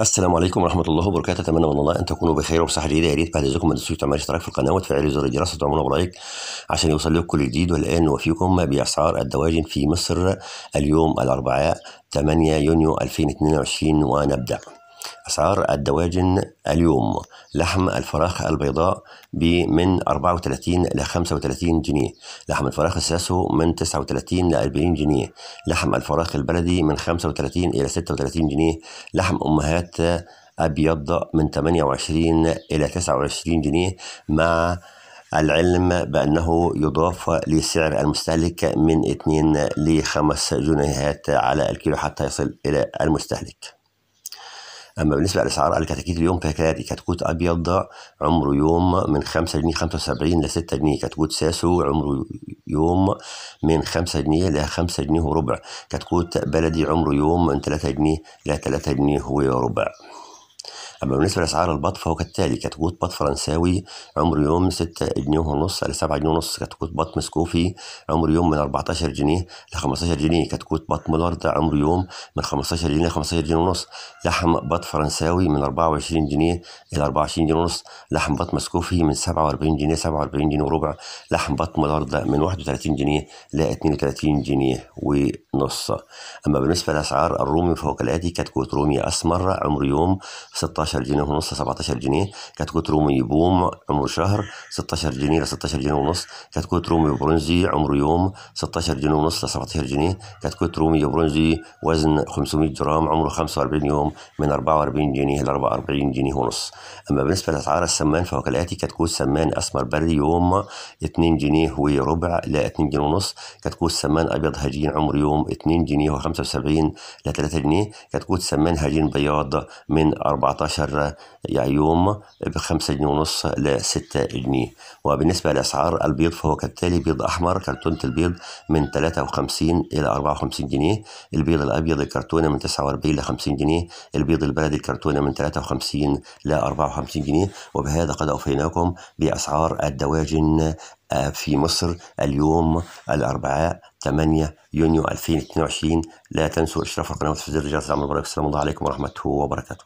السلام عليكم ورحمه الله وبركاته اتمنى من الله ان تكونوا بخير وبصحه جيده يا ريت بعد اذنكم ما تنسوش تعملوا اشتراك في القناه وتفعلوا زر الجرس وتعملوا لايك عشان يوصل لكم كل جديد والان وفيكم باسعار الدواجن في مصر اليوم الاربعاء 8 يونيو 2022 ونبدا أسعار الدواجن اليوم لحم الفراخ البيضاء من 34 إلى 35 جنيه لحم الفراخ الساسو من 39 إلى 40 جنيه لحم الفراخ البلدي من 35 إلى 36 جنيه لحم أمهات أبيض من 28 إلى 29 جنيه مع العلم بأنه يضاف لسعر المستهلك من 2 ل 5 جنيهات على الكيلو حتى يصل إلى المستهلك اما بالنسبه لاسعار الكتاكيت اليوم فكاري كتكوت ابيض عمره يوم من 5 جنيه 75 ل 6 جنيه كتكوت ساسو عمره يوم من 5 جنيه ل 5 جنيه وربع كتكوت بلدي عمره يوم من 3 جنيه ل 3 جنيه وربع أما بالنسبة لأسعار البط فهو كالتالي كتكوت بط فرنساوي عمر يوم 6 جنيه ونص إلى 7 جنيه ونص كتكوت بط مسكوفي عمر يوم من 14 جنيه ل 15 جنيه كتكوت بط مولارد عمر يوم من 15 جنيه ل 15 جنيه ونص لحم بط فرنساوي من 24 جنيه إلى 24 جنيه ونص لحم بط مسكوفي من 47 جنيه 47 جنيه وربع لحم بط مولارد من 31 جنيه ل 32 جنيه و نص أما بالنسبة لأسعار الرومي فوق كالآتي كتكوت رومي أسمر عمر يوم 16 جنيه ونص 17 جنيه كتكوت رومي بوم عمر شهر 16 جنيه ل 16 جنيه ونص كتكوت رومي برونزي عمر يوم 16 جنيه ونص ل 17 جنيه كتكوت رومي برونزي وزن 500 جرام عمره 45 يوم من 44 جنيه ل 44 جنيه ونص أما بالنسبة لأسعار السمان فوق الآتي كتكوت سمان أسمر بري يوم 2 جنيه وربع ل 2 جنيه ونص كتكوت سمان أبيض هجين عمر يوم 2 جنيه و75 ل 3 جنيه كتكوت سمان هجين بياض من 14 يوم ب 5 جنيه ونص ل 6 جنيه وبالنسبة لأسعار البيض فهو كالتالي بيض أحمر كرتونة البيض من 53 إلى 54 جنيه البيض الأبيض الكرتونة من 49 ل 50 جنيه البيض البلدي الكرتونة من 53 ل 54 جنيه وبهذا قد أوفيناكم بأسعار الدواجن في مصر اليوم الأربعاء 8 يونيو 2022 لا تنسوا إشراف القناة وتفعيل الجرس لعمل البركة السلام عليكم ورحمة وبركاته